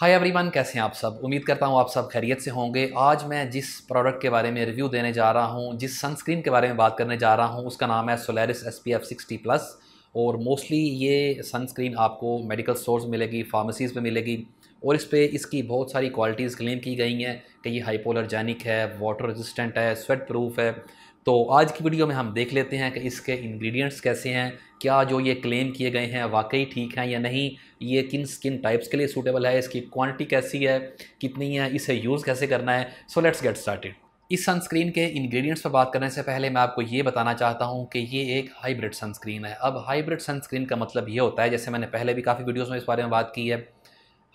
hi everyone कैसे हैं आप सब उम्मीद करता हूँ आप सब खैरियत से होंगे आज मैं जिस प्रोडक्ट के बारे में रिव्यू देने जा रहा हूँ जिस सनस्क्रीन के बारे में बात करने जा रहा हूँ उसका नाम है Solaris S P F sixty plus और मोस्टली ये सनस्क्रीन आपको मेडिकल स्टोर्स मिलेगी फार्मेसीज़ में मिलेगी और इस पर इसकी बहुत सारी क्वालिटीज़ क्लेम की गई हैं कि ये हाइपोलरजेनिक है वाटर रेजिस्टेंट है स्वेट प्रूफ है तो आज की वीडियो में हम देख लेते हैं कि इसके इंग्रेडिएंट्स कैसे हैं क्या जो ये क्लेम किए गए हैं वाकई ठीक हैं या नहीं ये किन स्किन टाइप्स के लिए सूटेबल है इसकी क्वांटिटी कैसी है कितनी है इसे यूज़ कैसे करना है सो लेट्स गेट स्टार्टेड इस सनस्क्रीन के इंग्रेडिएंट्स पर बात करने से पहले मैं आपको ये बताना चाहता हूँ कि ये एक हाइब्रिड सनस्क्रीन है अब हाइब्रिड सनस्क्रीन का मतलब ये होता है जैसे मैंने पहले भी काफ़ी वीडियोज़ में इस बारे में बात की है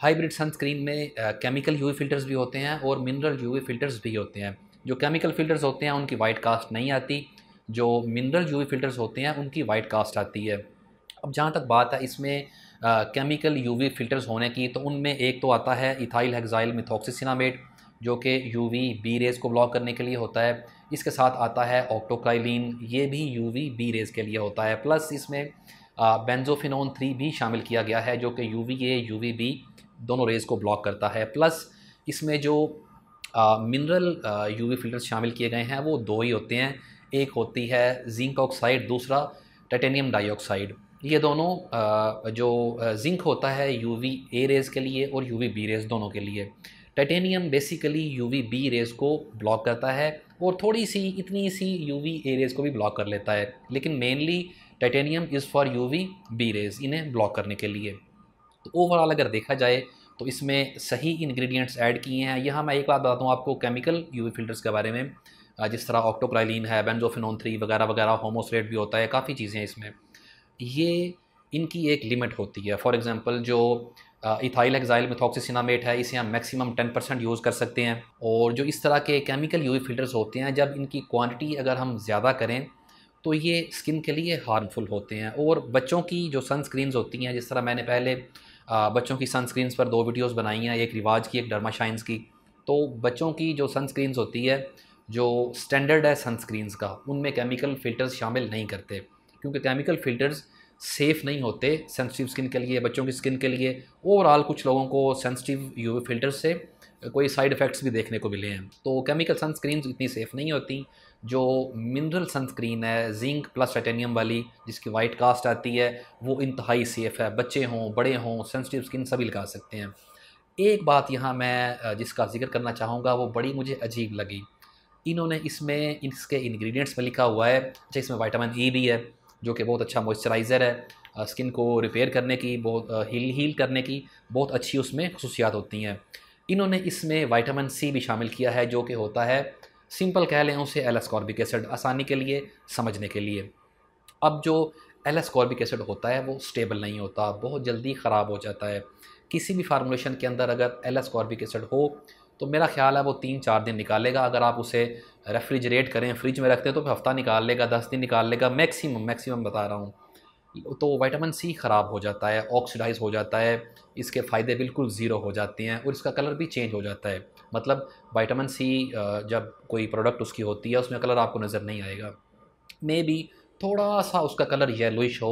हाइब्रिड सनस्क्रीन में केमिकल यू फिल्टर्स भी होते हैं और मिनरल यू फिल्टर्स भी होते हैं जो केमिकल फ़िल्टर्स होते हैं उनकी वाइट कास्ट नहीं आती जो मिनरल यू फ़िल्टर्स होते हैं उनकी वाइट कास्ट आती है अब जहाँ तक बात है इसमें केमिकल यूवी फ़िल्टर्स होने की तो उनमें एक तो आता है इथाइल हेक्साइल मिथॉक्सिसनामेट जो कि यूवी बी रेज को ब्लॉक करने के लिए होता है इसके साथ आता है ऑक्टोक्राइलिन ये भी यूवी बी रेज के लिए होता है प्लस इसमें बेंजोफिनोन थ्री भी शामिल किया गया है जो कि U V A U V B दोनों रेज को ब्लॉक करता है प्लस इसमें जो मिनरल यूवी फिल्टर शामिल किए गए हैं वो दो ही होते हैं एक होती है जिंक ऑक्साइड दूसरा टाइटेनियम डाइऑक्साइड ये दोनों जो जिंक होता है यू वी ए रेज़ के लिए और यू वी बी रेज़ दोनों के लिए titanium basically U V B rays को ब्लॉक करता है और थोड़ी सी इतनी सी यू वी ए रेज़ को भी ब्लॉक कर लेता है लेकिन mainly titanium is for U V B rays इन्हें ब्लॉक करने के लिए तो ओवरऑल अगर देखा जाए तो इसमें सही इंग्रेडिएंट्स ऐड किए हैं यहाँ मैं एक बात बताता हूँ आपको केमिकल यूवी फिल्टर्स के बारे में जिस तरह ऑक्टोक्राइलिन है बेंजोफिनोन थ्री वगैरह वगैरह होमोसरेट भी होता है काफ़ी चीज़ें इसमें ये इनकी एक लिमिट होती है फॉर एग्ज़ाम्पल जो इथाइल एक्साइल मिथॉक्सीसिनामेट है इसे हम मैक्सिमम टेन परसेंट यूज़ कर सकते हैं और जो इस तरह के केमिकल यूवी फिल्टर्स होते हैं जब इनकी क्वांटिटी अगर हम ज़्यादा करें तो ये स्किन के लिए हार्मफुल होते हैं और बच्चों की जो सनस्क्रीन्स होती हैं जिस तरह मैंने पहले बच्चों की सनस्क्रीन्स पर दो वीडियोस बनाई हैं एक रिवाज की एक शाइंस की तो बच्चों की जो सनस्क्रीन्स होती है जो स्टैंडर्ड है सनस्क्रीन्स का उनमें केमिकल फ़िल्टर्स शामिल नहीं करते क्योंकि केमिकल फ़िल्टर्स सेफ़ नहीं होते सेंसिटिव स्किन के लिए बच्चों की स्किन के लिए ओवरऑल कुछ लोगों को सेंसिटिव यूवी फिल्टर से कोई साइड इफ़ेक्ट्स भी देखने को मिले हैं तो केमिकल सनस्क्रीन इतनी सेफ़ नहीं होती जो मिनरल सनस्क्रीन है जिंक प्लस टाइटेनियम वाली जिसकी वाइट कास्ट आती है वो इंतहाई सेफ़ है बच्चे हों बड़े हों सेंसिटिव स्किन सभी लगा सकते हैं एक बात यहाँ मैं जिसका जिक्र करना चाहूँगा वो बड़ी मुझे अजीब लगी इन्होंने इसमें इसके इंग्रेडिएंट्स में लिखा हुआ है अच्छा इसमें विटामिन ई e भी है जो कि बहुत अच्छा मॉइस्चराइज़र है स्किन को रिपेयर करने की बहुत हील हील करने की बहुत अच्छी उसमें खसूसियात होती हैं इन्होंने इसमें वाइटामिन सी भी शामिल किया है जो कि होता है सिंपल कह लें उसे एल एसिड आसानी के लिए समझने के लिए अब जो एल एसिड होता है वो स्टेबल नहीं होता बहुत जल्दी ख़राब हो जाता है किसी भी फार्मूलेशन के अंदर अगर एल एसिड हो तो मेरा ख्याल है वो तीन चार दिन निकालेगा अगर आप उसे रेफ्रिजरेट करें फ्रिज में रखते हैं तो हफ़्ता निकाल लेगा दस दिन निकाल लेगा मैक्सिमम मैक्सिमम बता रहा हूँ तो विटामिन सी ख़राब हो जाता है ऑक्सीडाइज हो जाता है इसके फ़ायदे बिल्कुल ज़ीरो हो जाते हैं और इसका कलर भी चेंज हो जाता है मतलब विटामिन सी जब कोई प्रोडक्ट उसकी होती है उसमें कलर आपको नज़र नहीं आएगा मे बी थोड़ा सा उसका कलर येलोइश हो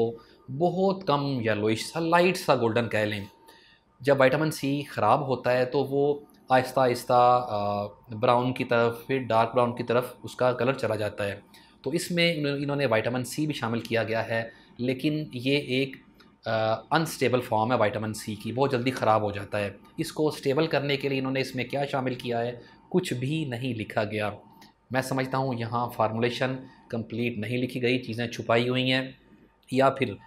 बहुत कम येलोइश सा लाइट सा गोल्डन कह लें जब विटामिन सी ख़राब होता है तो वो आहिस्ता आहिस्ता ब्राउन की तरफ फिर डार्क ब्राउन की तरफ उसका कलर चला जाता है तो इसमें इन्होंने वाइटामिन सी भी शामिल किया गया है लेकिन ये एक अनस्टेबल फॉर्म है वाइटामिन सी की बहुत जल्दी ख़राब हो जाता है इसको स्टेबल करने के लिए इन्होंने इसमें क्या शामिल किया है कुछ भी नहीं लिखा गया मैं समझता हूँ यहाँ फार्मूलेशन कंप्लीट नहीं लिखी गई चीज़ें छुपाई हुई हैं या फिर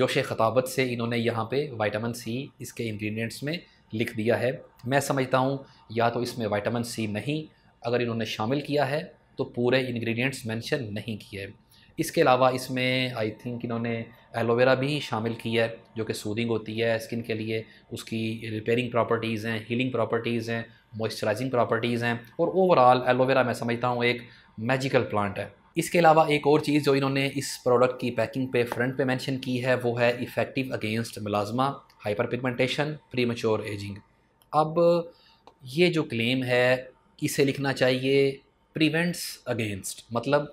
जोश खताबत से इन्होंने यहाँ पे वाइटामिन सी इसके इंग्रेडिएंट्स में लिख दिया है मैं समझता हूँ या तो इसमें वाइटामिन सी नहीं अगर इन्होंने शामिल किया है तो पूरे इंग्रेडिएंट्स मेंशन नहीं किए इसके अलावा इसमें आई थिंक इन्होंने एलोवेरा भी शामिल की है जो कि सूदिंग होती है स्किन के लिए उसकी रिपेयरिंग प्रॉपर्टीज़ हैं हीलिंग प्रॉपर्टीज़ हैं मॉइस्चराइजिंग प्रॉपर्टीज़ हैं और ओवरऑल एलोवेरा मैं समझता हूँ एक मैजिकल प्लांट है इसके अलावा एक और चीज़ जो इन्होंने इस प्रोडक्ट की पैकिंग पे फ्रंट पे मेंशन की है वो है effective against melasma hyperpigmentation premature ageing अब ये जो क्लेम है इसे लिखना चाहिए प्रिवेंट्स अगेंस्ट मतलब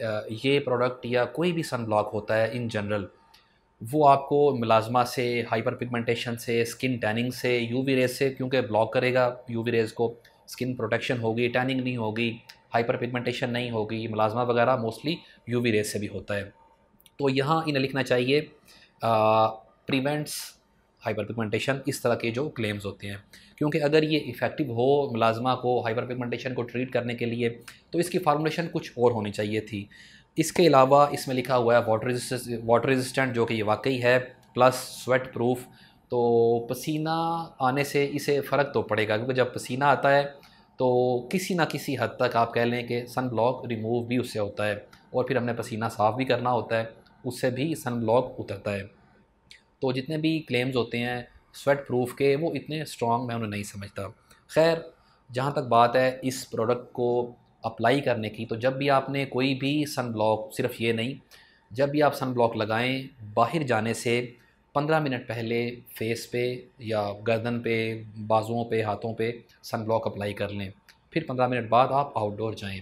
ये प्रोडक्ट या कोई भी सन ब्लॉक होता है इन जनरल वो आपको मिलाजमा से हाइपर पिगमेंटेशन से स्किन टैनिंग से यूवी रेज से क्योंकि ब्लॉक करेगा यूवी रेज को स्किन प्रोटेक्शन होगी टैनिंग नहीं होगी हाइपर पिगमेंटेशन नहीं होगी मिलाजमा वगैरह मोस्टली यूवी रेज से भी होता है तो यहाँ इन्हें लिखना चाहिए प्रिवेंट्स हाइपर पिगमेंटेशन इस तरह के जो क्लेम्स होते हैं क्योंकि अगर ये इफ़ेक्टिव हो मुलाजमा को हाइपर पिगमेंटेशन को ट्रीट करने के लिए तो इसकी फार्मूलेशन कुछ और होनी चाहिए थी इसके अलावा इसमें लिखा हुआ है वाटर रेजिस्टेंस वाटर रेजिस्टेंट जो कि ये वाकई है प्लस स्वेट प्रूफ तो पसीना आने से इसे फ़र्क तो पड़ेगा क्योंकि जब पसीना आता है तो किसी ना किसी हद तक आप कह लें कि सन ब्लॉक रिमूव भी उससे होता है और फिर हमने पसीना साफ़ भी करना होता है उससे भी सन ब्लॉक उतरता है तो जितने भी क्लेम्स होते हैं स्वेट प्रूफ के वो इतने स्ट्रॉन्ग मैं उन्हें नहीं समझता खैर जहाँ तक बात है इस प्रोडक्ट को अप्लाई करने की तो जब भी आपने कोई भी सन ब्लॉक सिर्फ ये नहीं जब भी आप सन ब्लॉक लगाएँ बाहर जाने से पंद्रह मिनट पहले फेस पे या गर्दन पे बाजुओं पे हाथों पे सन ब्लॉक अप्लाई कर लें फिर पंद्रह मिनट बाद आप आउटडोर जाएं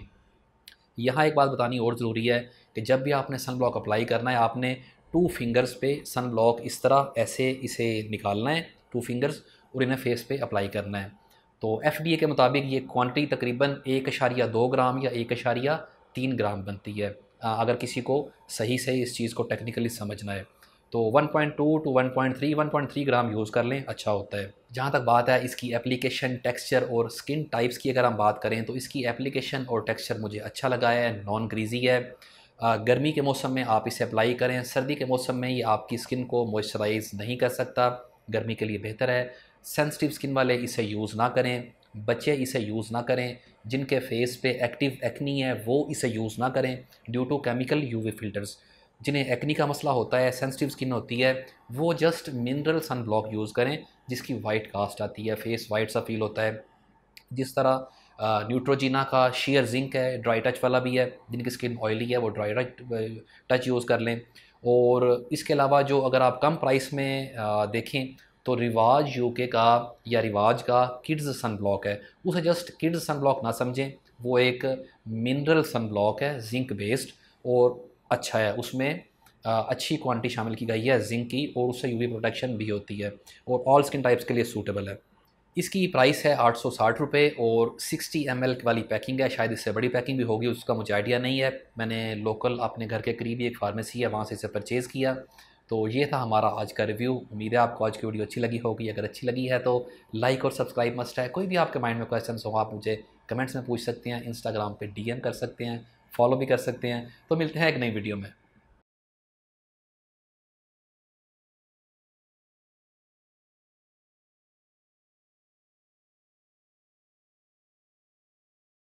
यहाँ एक बात बतानी और ज़रूरी है कि जब भी आपने सन ब्लॉक अप्लाई करना है आपने टू फिंगर्स पे सन ब्लॉक इस तरह ऐसे इसे निकालना है टू फिंगर्स और इन्हें फेस पे अप्लाई करना है तो एफ के मुताबिक ये क्वान्टिटी तकरीबन एक अशारिया दो ग्राम या एक अशारिया तीन ग्राम बनती है अगर किसी को सही सही इस चीज़ को टेक्निकली समझना है तो 1.2 टू 1.3 1.3 ग्राम यूज़ कर लें अच्छा होता है जहाँ तक बात है इसकी एप्लीकेशन टेक्सचर और स्किन टाइप्स की अगर हम बात करें तो इसकी एप्लीकेशन और टेक्सचर मुझे अच्छा लगा है नॉन ग्रीजी है गर्मी के मौसम में आप इसे अप्लाई करें सर्दी के मौसम में ये आपकी स्किन को मॉइस्चराइज नहीं कर सकता गर्मी के लिए बेहतर है सेंसिटिव स्किन वाले इसे यूज़ ना करें बच्चे इसे यूज़ ना करें जिनके फेस पे एक्टिव एक्नी है वो इसे यूज़ ना करें due to chemical UV filters जिन्हें एक्नी का मसला होता है सेंसिटिव स्किन होती है वो just mineral sunblock use करें जिसकी वाइट कास्ट आती है फेस वाइट सा फील होता है जिस तरह न्यूट्रोजीना का शेयर जिंक है ड्राई टच वाला भी है जिनकी स्किन ऑयली है वो ड्राई टच यूज़ कर लें और इसके अलावा जो अगर आप कम प्राइस में देखें तो रिवाज यूके का या रिवाज का किड्स सन ब्लॉक है उसे जस्ट किड्स सन ब्लॉक ना समझें वो एक मिनरल सन ब्लॉक है जिंक बेस्ड और अच्छा है उसमें अच्छी क्वांटिटी शामिल की गई है जिंक की और उससे यूवी प्रोटेक्शन भी होती है और ऑल स्किन टाइप्स के लिए सूटेबल है इसकी प्राइस है आठ सौ साठ रुपये और सिक्सटी एम एल वाली पैकिंग है शायद इससे बड़ी पैकिंग भी होगी उसका मुझे आइडिया नहीं है मैंने लोकल अपने घर के करीब एक फार्मेसी है वहाँ से इसे परचेज़ किया तो ये था हमारा आज का रिव्यू उम्मीद है आपको आज की वीडियो अच्छी लगी होगी अगर अच्छी लगी है तो लाइक और सब्सक्राइब मस्ट है कोई भी आपके माइंड में क्वेश्चन हो आप मुझे कमेंट्स में पूछ सकते हैं इंस्टाग्राम पर डी कर सकते हैं फॉलो भी कर सकते हैं तो मिलते हैं एक नई वीडियो में